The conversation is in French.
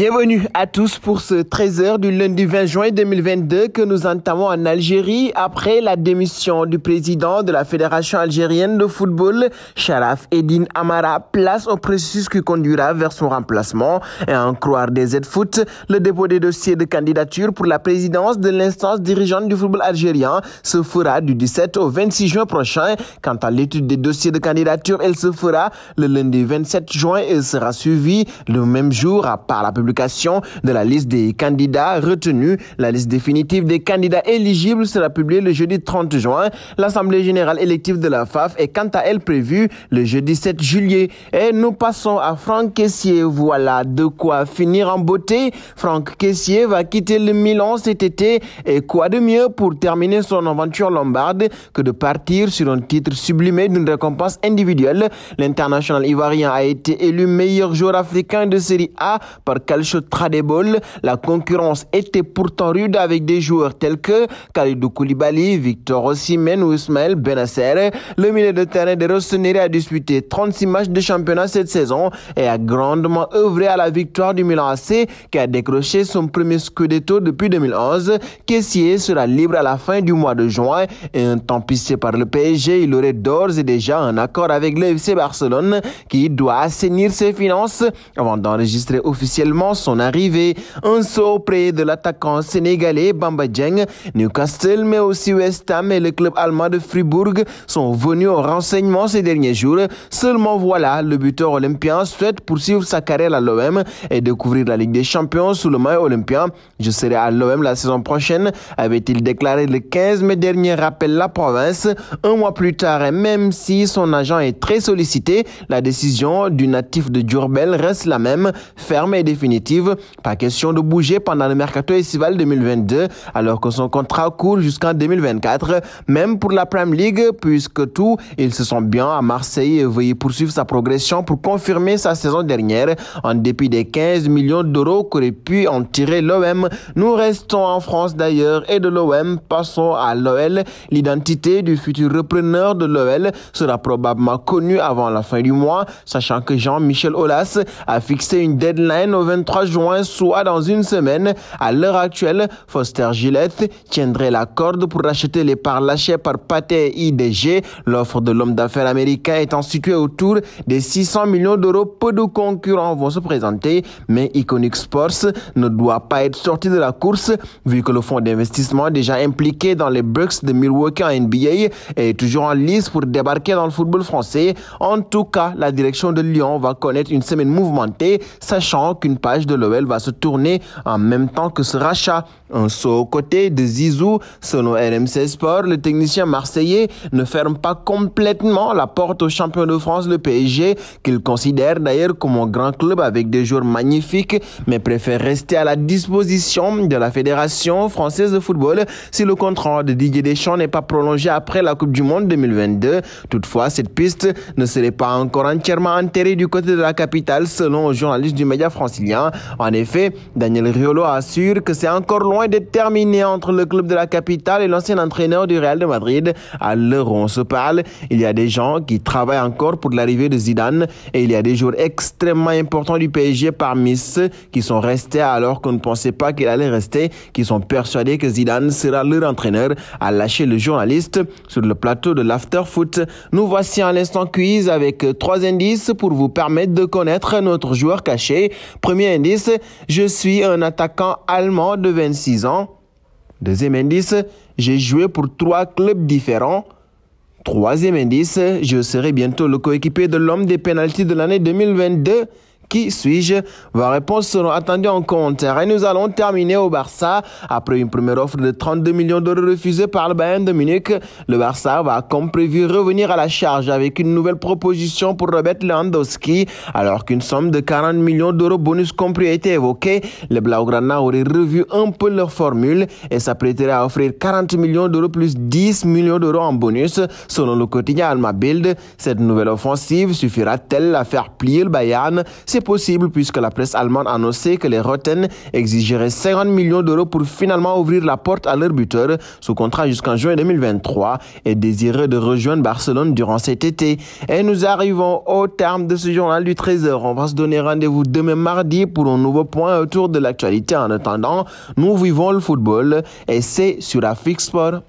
Bienvenue à tous pour ce 13h du lundi 20 juin 2022 que nous entamons en Algérie après la démission du président de la Fédération algérienne de football, Sharaf Edin Amara, place au processus qui conduira vers son remplacement et en croire des z foot, le dépôt des dossiers de candidature pour la présidence de l'instance dirigeante du football algérien se fera du 17 au 26 juin prochain. Quant à l'étude des dossiers de candidature, elle se fera le lundi 27 juin et sera suivie le même jour par la publicité de la liste des candidats retenus. La liste définitive des candidats éligibles sera publiée le jeudi 30 juin. L'Assemblée générale élective de la FAF est quant à elle prévue le jeudi 7 juillet. Et nous passons à Franck Caissier. Voilà de quoi finir en beauté. Franck Caissier va quitter le Milan cet été. Et quoi de mieux pour terminer son aventure lombarde que de partir sur un titre sublimé d'une récompense individuelle. L'international ivoirien a été élu meilleur joueur africain de Série A par calcio Tradebol. La concurrence était pourtant rude avec des joueurs tels que Khalidou Koulibaly, Victor Osimhen ou Ismaël Benasser. Le milieu de terrain de Rossoneri a disputé 36 matchs de championnat cette saison et a grandement œuvré à la victoire du Milan AC qui a décroché son premier scudetto depuis 2011. Kessier sera libre à la fin du mois de juin et un temps pissé par le PSG, il aurait d'ores et déjà un accord avec le Barcelone qui doit assainir ses finances avant d'enregistrer officiellement son arrivée. Un saut près de l'attaquant sénégalais Bamba Dieng, Newcastle, mais aussi West Ham et le club allemand de Fribourg sont venus au renseignement ces derniers jours. Seulement voilà, le buteur olympien souhaite poursuivre sa carrière à l'OM et découvrir la Ligue des Champions sous le maillot olympien. Je serai à l'OM la saison prochaine, avait-il déclaré le 15 mai dernier, rappelle la province. Un mois plus tard, et même si son agent est très sollicité, la décision du natif de Durbel reste la même, ferme et définitive pas question de bouger pendant le mercato estival 2022 alors que son contrat court jusqu'en 2024, même pour la Prime League, puisque tout, ils se sont bien à Marseille et veuillent poursuivre sa progression pour confirmer sa saison dernière. En dépit des 15 millions d'euros qu'aurait pu en tirer l'OM, nous restons en France d'ailleurs et de l'OM, passons à l'OL. L'identité du futur repreneur de l'OL sera probablement connue avant la fin du mois, sachant que Jean-Michel Aulas a fixé une deadline au 20 3 juin, soit dans une semaine. À l'heure actuelle, Foster Gillette tiendrait la corde pour racheter les parts lâchées par et IDG. L'offre de l'homme d'affaires américain étant située autour des 600 millions d'euros, peu de concurrents vont se présenter, mais Iconic Sports ne doit pas être sorti de la course vu que le fonds d'investissement déjà impliqué dans les Bucks de Milwaukee en NBA est toujours en lice pour débarquer dans le football français. En tout cas, la direction de Lyon va connaître une semaine mouvementée, sachant qu'une de l'OL va se tourner en même temps que ce rachat. Un saut aux côtés de Zizou, selon RMC Sport, le technicien marseillais ne ferme pas complètement la porte au champion de France, le PSG, qu'il considère d'ailleurs comme un grand club avec des joueurs magnifiques, mais préfère rester à la disposition de la Fédération française de football si le contrat de Didier Deschamps n'est pas prolongé après la Coupe du Monde 2022. Toutefois, cette piste ne serait pas encore entièrement enterrée du côté de la capitale, selon le journaliste du média francilien. Hein. En effet, Daniel Riolo assure que c'est encore loin de terminer entre le club de la capitale et l'ancien entraîneur du Real de Madrid. alors on se parle, il y a des gens qui travaillent encore pour l'arrivée de Zidane et il y a des joueurs extrêmement importants du PSG parmi ceux qui sont restés alors qu'on ne pensait pas qu'il allait rester, qui sont persuadés que Zidane sera leur entraîneur, a lâché le journaliste sur le plateau de l'After Foot. Nous voici à l'instant quiz avec trois indices pour vous permettre de connaître notre joueur caché. Premier indice, je suis un attaquant allemand de 26 ans. Deuxième indice, j'ai joué pour trois clubs différents. Troisième indice, je serai bientôt le coéquipier de l'homme des pénalties de l'année 2022. Qui suis-je Vos réponses seront attendues en compte. Et nous allons terminer au Barça. Après une première offre de 32 millions d'euros refusée par le Bayern de Munich, le Barça va comme prévu revenir à la charge avec une nouvelle proposition pour Robert Lewandowski. Alors qu'une somme de 40 millions d'euros bonus compris a été évoquée, le Blaugrana aurait revu un peu leur formule et s'apprêterait à offrir 40 millions d'euros plus 10 millions d'euros en bonus. Selon le quotidien Alma Bild, cette nouvelle offensive suffira-t-elle à faire plier le Bayern possible puisque la presse allemande annonçait que les Rotten exigeraient 50 millions d'euros pour finalement ouvrir la porte à leur buteur sous contrat jusqu'en juin 2023 et désiré de rejoindre Barcelone durant cet été. Et nous arrivons au terme de ce journal du 13h. On va se donner rendez-vous demain mardi pour un nouveau point autour de l'actualité. En attendant, nous vivons le football et c'est sur Afix Sport.